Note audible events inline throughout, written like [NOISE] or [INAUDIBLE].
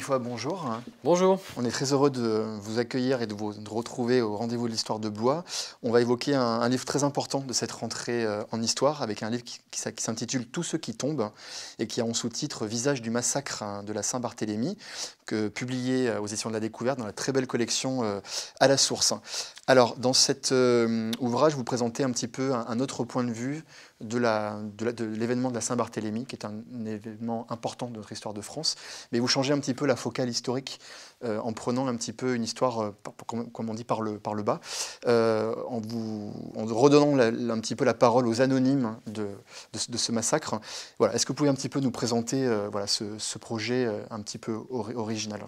fois, bonjour. Bonjour. On est très heureux de vous accueillir et de vous retrouver au rendez-vous de l'histoire de Blois. On va évoquer un, livre très important de cette rentrée euh, en histoire, avec un livre qui, s'intitule Tous ceux qui tombent » et qui a en sous-titre Visage du massacre hein, de la Saint-Barthélemy, publié euh, aux éditions de la Découverte dans la très belle collection euh, À la source. Alors, dans cet euh, ouvrage, vous présentez un petit peu un, autre point de vue de l'événement de, la Saint-Barthélemy, qui est un, événement important de notre histoire de France. Mais vous changez un petit peu la focale historique euh, en prenant un petit peu une histoire, euh, comme, on dit, par le, bas, en, redonnant un petit peu la parole aux anonymes de, ce massacre. Voilà. Est-ce que vous pouvez un petit peu nous présenter ce, projet un petit peu original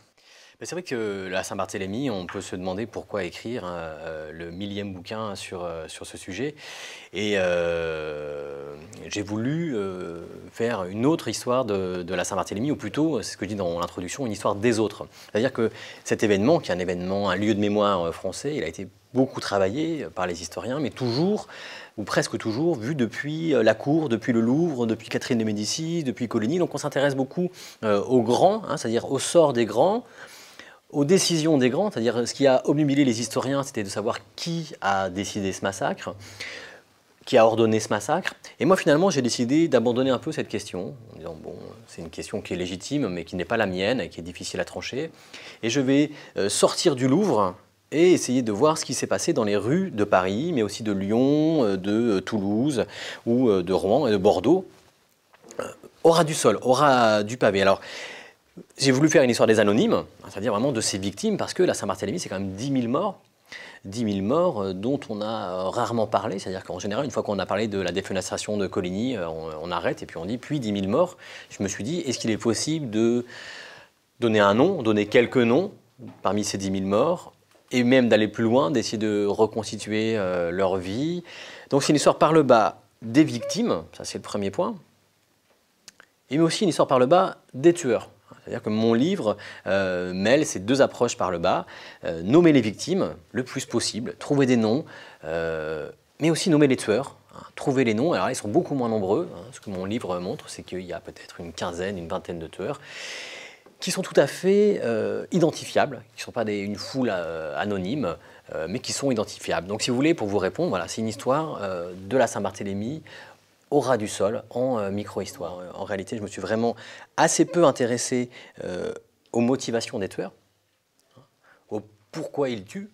c'est vrai que la euh, Saint-Barthélemy, on peut se demander pourquoi écrire hein, euh, le millième bouquin sur, euh, sur ce sujet. Et j'ai voulu faire une autre histoire de, de la Saint-Barthélemy, ou plutôt, c'est ce que je dis dans l'introduction, une histoire des autres. C'est-à-dire que cet événement, qui est un événement, un lieu de mémoire français, il a été beaucoup travaillé par les historiens, mais toujours, ou presque toujours, vu depuis la cour, depuis le Louvre, depuis Catherine de Médicis, depuis Coligny. Donc on s'intéresse beaucoup aux grands, hein, c'est-à-dire au sort des grands aux décisions des grands, c'est-à-dire ce qui a obnubilé les historiens, c'était de savoir qui a décidé ce massacre, qui a ordonné ce massacre. Et moi, finalement, j'ai décidé d'abandonner un peu cette question, en disant, bon, c'est une question qui est légitime, mais qui n'est pas la mienne et qui est difficile à trancher. Et je vais euh, sortir du Louvre et essayer de voir ce qui s'est passé dans les rues de Paris, mais aussi de Lyon, euh, de euh, Toulouse, ou de Rouen et de Bordeaux. Aura du sol, aura du pavé. Alors, j'ai voulu faire une histoire des anonymes, hein, c'est-à-dire vraiment de ces victimes, parce que la Saint-Barthélemy, c'est quand même 10 000 morts. 10 000 morts euh, dont on a euh, rarement parlé, c'est-à-dire qu'en général, une fois qu'on a parlé de la défenestration de Coligny, euh, on, arrête et puis on dit puis 10 000 morts. Je me suis dit, est-ce qu'il est possible de donner un nom, donner quelques noms parmi ces 10 000 morts, et même d'aller plus loin, d'essayer de reconstituer leur vie Donc c'est une histoire par le bas des victimes, ça c'est le premier point, et mais aussi une histoire par le bas des tueurs. C'est-à-dire que mon livre euh, mêle ces deux approches par le bas, euh, nommer les victimes le plus possible, trouver des noms, euh, mais aussi nommer les tueurs, hein, trouver les noms. Alors ils sont beaucoup moins nombreux. Hein. ce que mon livre montre, c'est qu'il y a peut-être une quinzaine, une vingtaine de tueurs qui sont tout à fait identifiables, qui ne sont pas une foule anonyme, mais qui sont identifiables. Donc si vous voulez, pour vous répondre, voilà, c'est une histoire de la Saint-Barthélemy au ras du sol en euh, micro-histoire. Euh, en réalité, je me suis vraiment assez peu intéressé euh, aux motivations des tueurs, hein, au pourquoi ils tuent,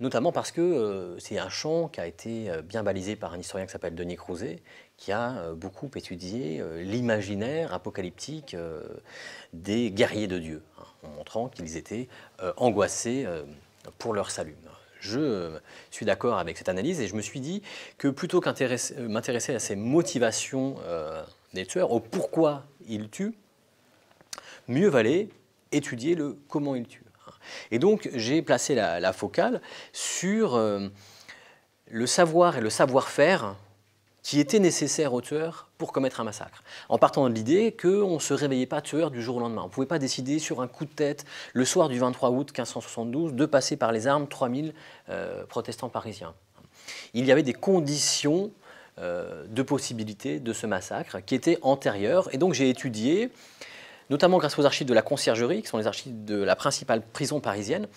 notamment parce que c'est un champ qui a été bien balisé par un historien qui s'appelle Denis Crouzet, qui a beaucoup étudié l'imaginaire apocalyptique des guerriers de Dieu, hein, en montrant qu'ils étaient angoissés pour leur salut. Je euh, suis d'accord avec cette analyse et je me suis dit que plutôt qu'intéresser, euh, m'intéresser à ces motivations euh, des tueurs, au pourquoi ils tuent, mieux valait étudier le comment ils tuent. Hein. Et donc j'ai placé la, focale sur le savoir et le savoir-faire qui était nécessaire aux tueurs pour commettre un massacre. En partant de l'idée qu'on ne se réveillait pas tueur du jour au lendemain. On ne pouvait pas décider sur un coup de tête, le soir du 23 août 1572, de passer par les armes 3000 euh, protestants parisiens. Il y avait des conditions euh, de possibilité de ce massacre qui étaient antérieures. Et donc j'ai étudié, notamment grâce aux archives de la conciergerie, qui sont les archives de la principale prison parisienne,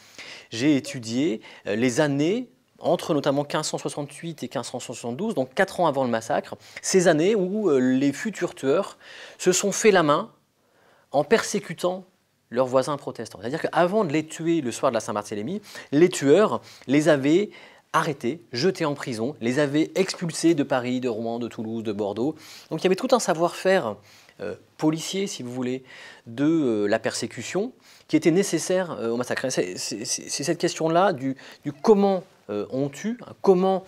j'ai étudié euh, les années entre notamment 1568 et 1572, donc 4 ans avant le massacre, ces années où euh, les futurs tueurs se sont fait la main en persécutant leurs voisins protestants. C'est-à-dire qu'avant de les tuer le soir de la Saint-Barthélemy, les tueurs les avaient arrêtés, jetés en prison, les avaient expulsés de Paris, de Rouen, de Toulouse, de Bordeaux. Donc il y avait tout un savoir-faire euh, policier, si vous voulez, de euh, la persécution qui était nécessaire au massacre. C'est cette question-là du, du comment euh, on tue, comment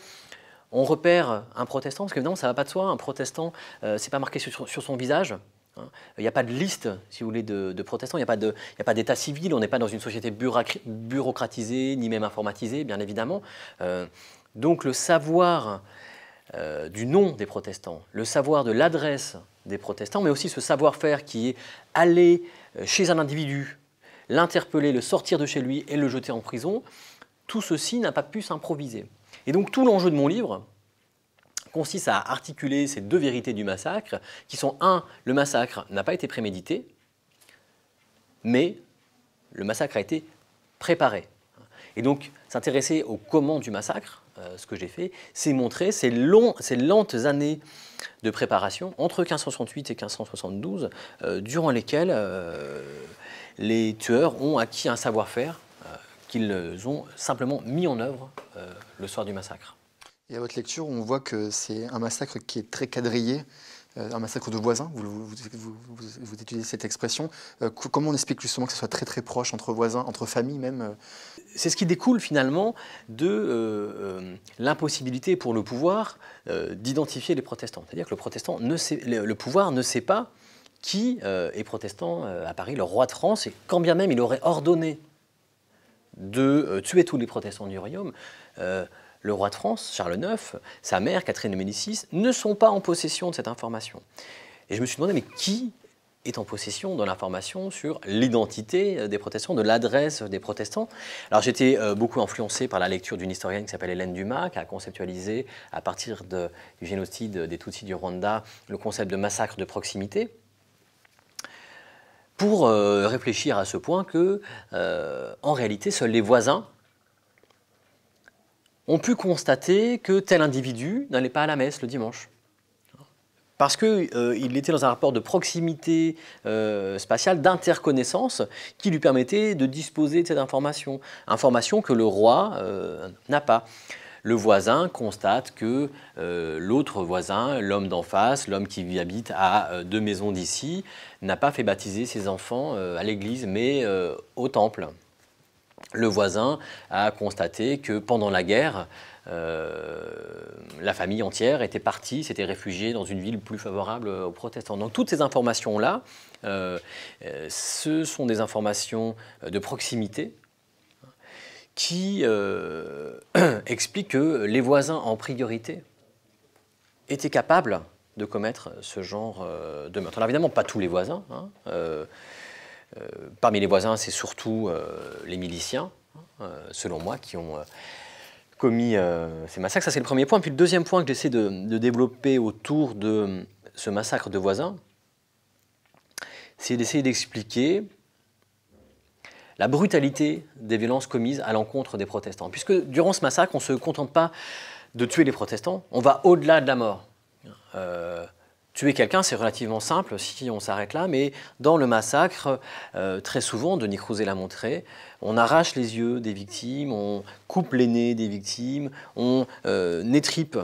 on repère un protestant, parce que non, ça ne va pas de soi, un protestant, ce euh, c'est pas marqué sur, son visage. Hein. Il n'y a pas de liste, si vous voulez, de, protestants. Il n'y a pas d'état civil. On n'est pas dans une société bureaucratisée, ni même informatisée, bien évidemment. Euh, donc le savoir du nom des protestants, le savoir de l'adresse des protestants, mais aussi ce savoir-faire qui est aller chez un individu, l'interpeller, le sortir de chez lui et le jeter en prison, tout ceci n'a pas pu s'improviser. Et donc tout l'enjeu de mon livre consiste à articuler ces deux vérités du massacre, qui sont, un, le massacre n'a pas été prémédité, mais le massacre a été préparé. Et donc s'intéresser au comment du massacre, euh, ce que j'ai fait, c'est montrer ces, longs, ces lentes années de préparation entre 1568 et 1572, euh, durant lesquelles euh, les tueurs ont acquis un savoir-faire qu'ils ont simplement mis en œuvre euh, le soir du massacre. Et à votre lecture, on voit que c'est un massacre qui est très quadrillé, euh, un massacre de voisins, vous, vous, étudiez cette expression. Euh, comment on explique justement que ce soit très très proche entre voisins, entre familles même C'est ce qui découle finalement de l'impossibilité pour le pouvoir d'identifier les protestants. C'est-à-dire que le, protestant ne le, pouvoir ne sait pas qui est protestant à Paris, le roi de France, et quand bien même il aurait ordonné de euh, tuer tous les protestants du royaume, euh, le roi de France, Charles IX, sa mère, Catherine de Médicis, ne sont pas en possession de cette information. Et je me suis demandé, mais qui est en possession de l'information sur l'identité euh, des protestants, de l'adresse des protestants. Alors j'étais beaucoup influencé par la lecture d'une historienne qui s'appelle Hélène Dumas, qui a conceptualisé à partir du génocide des Tutsis du Rwanda le concept de massacre de proximité pour euh, réfléchir à ce point que, euh, en réalité, seuls les voisins ont pu constater que tel individu n'allait pas à la messe le dimanche. Parce qu'il euh, était dans un rapport de proximité spatiale, d'interconnaissance, qui lui permettait de disposer de cette information. Information que le roi n'a pas le voisin constate que euh, l'autre voisin, l'homme d'en face, l'homme qui habite à euh, deux maisons d'ici, n'a pas fait baptiser ses enfants euh, à l'église, mais au temple. Le voisin a constaté que pendant la guerre, la famille entière était partie, s'était réfugiée dans une ville plus favorable aux protestants. Donc toutes ces informations-là, ce sont des informations de proximité qui euh, [CLEARS THROAT] explique que les voisins en priorité étaient capables de commettre ce genre euh, de meurtre. Alors évidemment, pas tous les voisins. Hein. Euh, parmi les voisins, c'est surtout les miliciens, hein, selon moi, qui ont commis ces massacres. Ça, c'est le premier point. Puis le deuxième point que j'essaie de développer autour de ce massacre de voisins, c'est d'essayer d'expliquer la brutalité des violences commises à l'encontre des protestants. Puisque durant ce massacre, on ne se contente pas de tuer les protestants, on va au-delà de la mort. Euh, tuer quelqu'un, c'est relativement simple si on s'arrête là, mais dans le massacre, euh, très souvent, Denis Crouzet l'a montré, on arrache les yeux des victimes, on coupe les nez des victimes, on euh, nétripe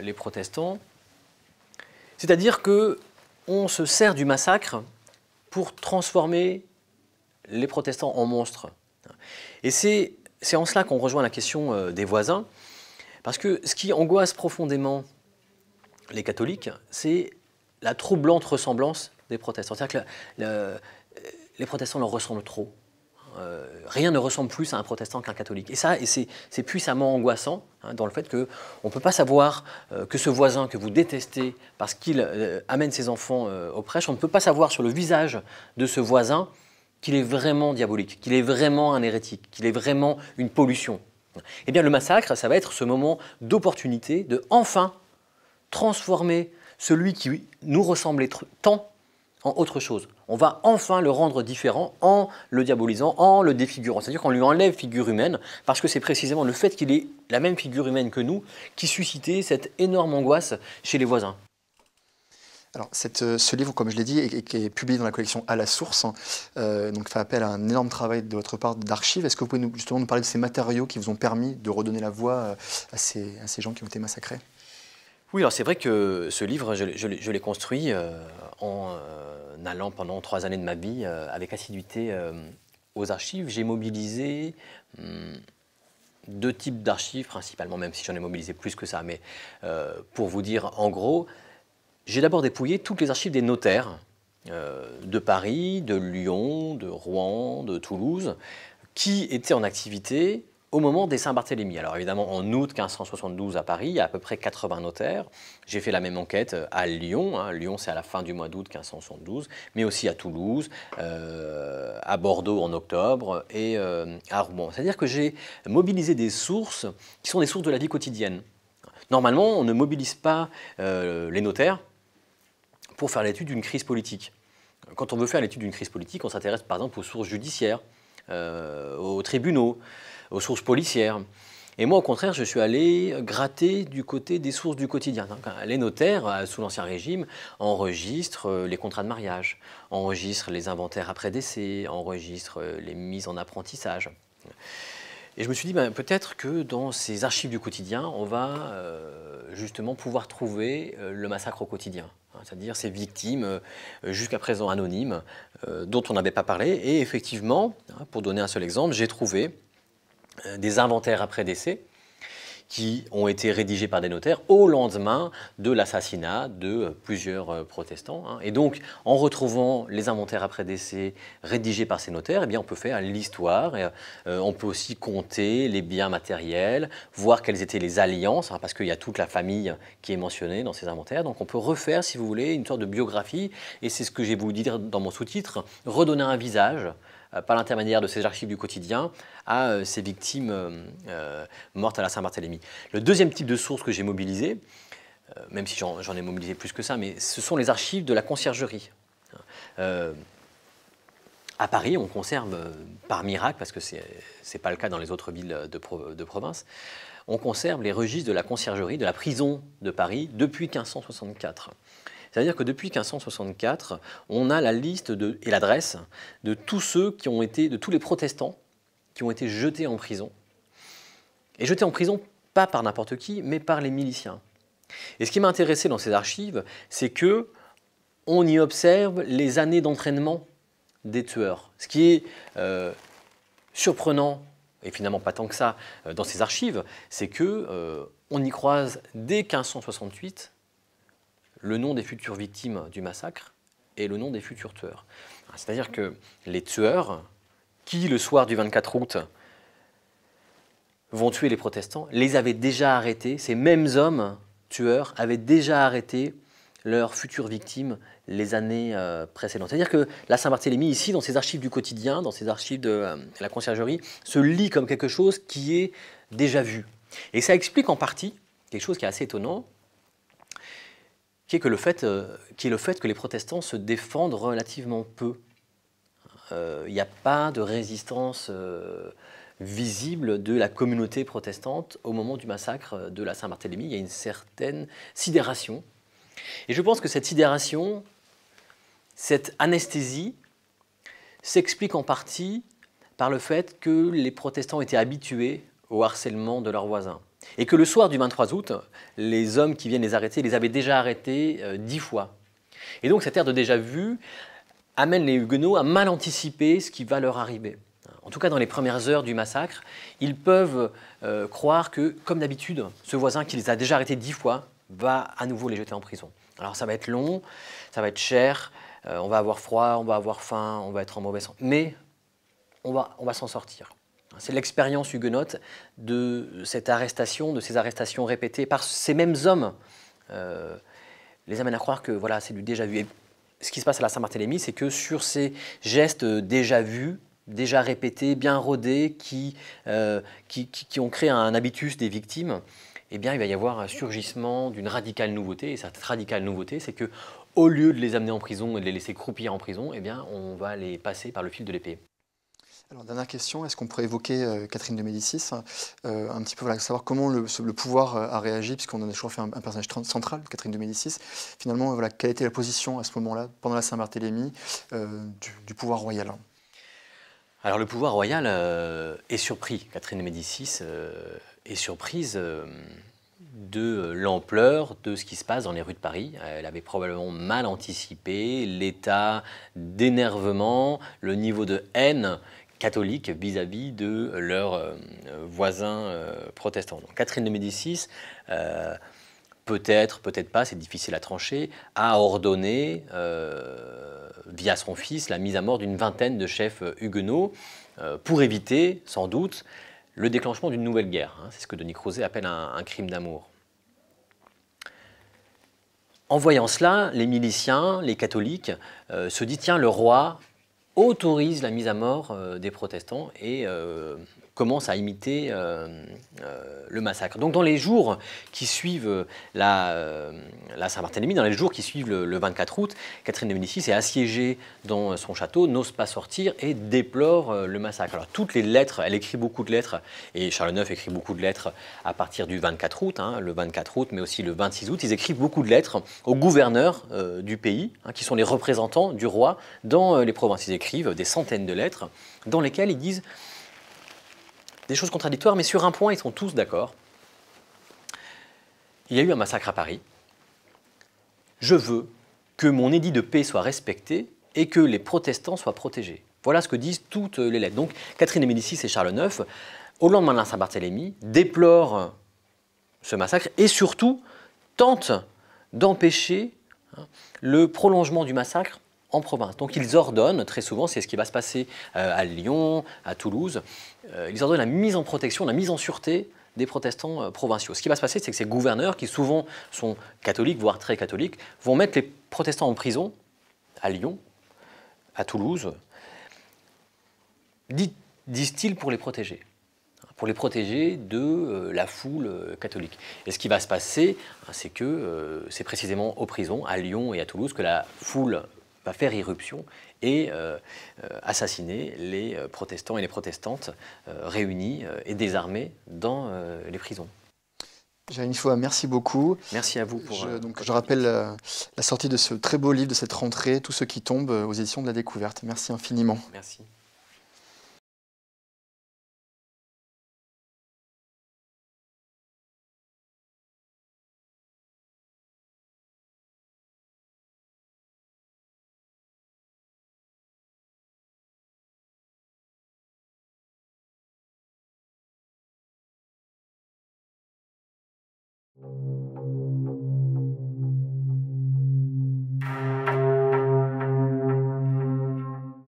les protestants. C'est-à-dire que on se sert du massacre pour transformer les protestants en monstres. Et c'est en cela qu'on rejoint la question euh, des voisins, parce que ce qui angoisse profondément les catholiques, c'est la troublante ressemblance des protestants. C'est-à-dire que les protestants leur ressemblent trop. Euh, rien ne ressemble plus à un protestant qu'un catholique. Et ça, et c'est puissamment angoissant hein, dans le fait qu'on ne peut pas savoir euh, que ce voisin que vous détestez parce qu'il amène ses enfants au prêche, on ne peut pas savoir sur le visage de ce voisin qu'il est vraiment diabolique, qu'il est vraiment un hérétique, qu'il est vraiment une pollution. Eh bien, le massacre, ça va être ce moment d'opportunité de enfin transformer celui qui nous ressemblait tant en autre chose. On va enfin le rendre différent en le diabolisant, en le défigurant. C'est-à-dire qu'on lui enlève figure humaine, parce que c'est précisément le fait qu'il est la même figure humaine que nous qui suscitait cette énorme angoisse chez les voisins. Alors, euh, ce livre, comme je l'ai dit, est, est, publié dans la collection À la source, hein. euh, donc fait appel à un énorme travail de votre part d'archives. Est-ce que vous pouvez nous, justement nous parler de ces matériaux qui vous ont permis de redonner la voix euh, à ces, gens qui ont été massacrés Oui, alors c'est vrai que ce livre, je, l'ai construit en allant pendant trois années de ma vie avec assiduité aux archives. J'ai mobilisé... Hmm, deux types d'archives principalement, même si j'en ai mobilisé plus que ça, mais pour vous dire en gros, j'ai d'abord dépouillé toutes les archives des notaires euh, de Paris, de Lyon, de Rouen, de Toulouse, qui étaient en activité au moment des Saint-Barthélemy. Alors évidemment, en août 1572 à Paris, il y a à peu près 80 notaires. J'ai fait la même enquête euh, à Lyon. Hein. Lyon, c'est à la fin du mois d'août 1572, mais aussi à Toulouse, euh, à Bordeaux en octobre et à Rouen. C'est-à-dire que j'ai mobilisé des sources qui sont des sources de la vie quotidienne. Normalement, on ne mobilise pas les notaires pour faire l'étude d'une crise politique. Quand on veut faire l'étude d'une crise politique, on s'intéresse par exemple aux sources judiciaires, euh, aux tribunaux, aux sources policières. Et moi, au contraire, je suis allé gratter du côté des sources du quotidien. Euh, les notaires, euh, sous l'Ancien Régime, enregistrent les contrats de mariage, enregistrent les inventaires après décès, enregistrent les mises en apprentissage. Et je me suis dit, ben, peut-être que dans ces archives du quotidien, on va justement pouvoir trouver le massacre au quotidien. Hein, c'est-à-dire ces victimes euh, jusqu'à présent anonymes euh, dont on n'avait pas parlé. Et effectivement, hein, pour donner un seul exemple, j'ai trouvé euh, des inventaires après décès qui ont été rédigés par des notaires au lendemain de l'assassinat de plusieurs euh, protestants. Hein. Et donc, en retrouvant les inventaires après décès rédigés par ces notaires, eh bien, on peut faire l'histoire, euh, on peut aussi compter les biens matériels, voir quelles étaient les alliances, hein, parce qu'il y a toute la famille qui est mentionnée dans ces inventaires. Donc, on peut refaire, si vous voulez, une sorte de biographie, et c'est ce que j'ai voulu dire dans mon sous-titre, redonner un visage euh, par l'intermédiaire de ces archives du quotidien à euh, ces victimes euh, mortes à la Saint-Barthélemy. Le deuxième type de source que j'ai mobilisé, même si j'en ai mobilisé plus que ça, mais ce sont les archives de la conciergerie. à Paris, on conserve par miracle, parce que ce n'est pas le cas dans les autres villes de, de, province, on conserve les registres de la conciergerie de la prison de Paris depuis 1564. C'est-à-dire que depuis 1564, on a la liste et l'adresse de tous ceux qui ont été, de tous les protestants qui ont été jetés en prison. Et jetés en prison pas par n'importe qui, mais par les miliciens. Et ce qui m'a intéressé dans ces archives, c'est que on y observe les années d'entraînement des tueurs. Ce qui est euh, surprenant, et finalement pas tant que ça, euh, dans ces archives, c'est que euh, on y croise dès 1568 le nom des futures victimes du massacre et le nom des futurs tueurs. Ah, c'est-à-dire que les tueurs, qui le soir du 24 août vont tuer les protestants, les avaient déjà arrêtés, ces mêmes hommes tueurs avaient déjà arrêté leurs futures victimes les années euh, précédentes. C'est-à-dire que la Saint-Barthélemy, ici, dans ses archives du quotidien, dans ses archives de euh, la conciergerie, se lit comme quelque chose qui est déjà vu. Et ça explique en partie quelque chose qui est assez étonnant, qui est, que le fait, euh, qui est le fait que les protestants se défendent relativement peu. Euh, il n'y a pas de résistance euh, visible de la communauté protestante au moment du massacre de la Saint-Barthélemy. Il y a une certaine sidération. Et je pense que cette sidération, cette anesthésie, s'explique en partie par le fait que les protestants étaient habitués au harcèlement de leurs voisins. Et que le soir du 23 août, les hommes qui viennent les arrêter les avaient déjà arrêtés euh, dix fois. Et donc cette air de déjà-vu amène les Huguenots à mal anticiper ce qui va leur arriver. En tout cas, dans les premières heures du massacre, ils peuvent euh, croire que, comme d'habitude, ce voisin qui les a déjà arrêtés dix fois va à nouveau les jeter en prison. Alors ça va être long, ça va être cher, euh, on va avoir froid, on va avoir faim, on va être en mauvaise santé, Mais on va s'en sortir. C'est l'expérience huguenote de cette arrestation, de ces arrestations répétées par ces mêmes hommes, euh, les amène à croire que voilà, c'est du déjà vu. Et ce qui se passe à la Saint-Barthélemy, c'est que sur ces gestes déjà vus, déjà répétés, bien rodés, euh, qui, ont créé un habitus des victimes, eh bien, il va y avoir un surgissement d'une radicale nouveauté. Et cette radicale nouveauté, c'est que au lieu de les amener en prison et de les laisser croupir en prison, eh bien, on va les passer par le fil de l'épée. Alors, dernière question, est-ce qu'on pourrait évoquer euh, Catherine de Médicis euh, euh, Un petit peu, savoir comment le, pouvoir a réagi, puisqu'on a toujours fait un, personnage central, Catherine de Médicis. Finalement, voilà, quelle était la position à ce moment-là, pendant la Saint-Barthélemy, du, pouvoir royal Alors, le pouvoir royal est surpris. Catherine de Médicis est surprise de l'ampleur de ce qui se passe dans les rues de Paris. Elle avait probablement mal anticipé l'état d'énervement, le niveau de haine catholiques vis-à-vis de leurs euh, voisins euh, protestants. Catherine de Médicis euh, peut-être, peut-être pas, c'est difficile à trancher, a ordonné, via son fils, la mise à mort d'une vingtaine de chefs huguenots pour éviter, sans doute, le déclenchement d'une nouvelle guerre. Hein. C'est ce que Denis Crozet appelle un, crime d'amour. En voyant cela, les miliciens, les catholiques, se disent tiens, le roi autorise la mise à mort euh, des protestants et euh, commence à imiter euh, euh, le massacre. Donc dans les jours qui suivent la, euh, la Saint-Barthélemy, dans les jours qui suivent le, 24 août, Catherine de Médicis est assiégée dans son château, n'ose pas sortir et déplore le massacre. Alors toutes les lettres, elle écrit beaucoup de lettres, et Charles IX écrit beaucoup de lettres à partir du 24 août, hein, le 24 août, mais aussi le 26 août, ils écrivent beaucoup de lettres aux gouverneurs du pays, hein, qui sont les représentants du roi dans les provinces. Ils écrivent des centaines de lettres dans lesquelles ils disent des choses contradictoires, mais sur un point, ils sont tous d'accord. Il y a eu un massacre à Paris. Je veux que mon édit de paix soit respecté et que les protestants soient protégés. Voilà ce que disent toutes les lettres. Donc Catherine de Médicis et Charles IX, au lendemain de la Saint-Barthélemy, déplorent ce massacre et surtout tentent d'empêcher hein, le prolongement du massacre province. Donc ils ordonnent, très souvent, c'est ce qui va se passer euh, à Lyon, à Toulouse, euh, ils ordonnent la mise en protection, la mise en sûreté des protestants euh, provinciaux. Ce qui va se passer, c'est que ces gouverneurs, qui souvent sont catholiques, voire très catholiques, vont mettre les protestants en prison à Lyon, à Toulouse, disent-ils pour les protéger pour les protéger de la foule catholique. Et ce qui va se passer, hein, c'est que c'est précisément aux prisons, à Lyon et à Toulouse, que la foule va faire irruption et euh, euh, assassiner les euh, protestants et les protestantes réunis et désarmés dans les prisons. une fois merci beaucoup. Merci à vous pour. Je, donc, je rappelle la, sortie de ce très beau livre de cette rentrée, Tout ceux qui tombent » aux éditions de la découverte. Merci infiniment. Merci.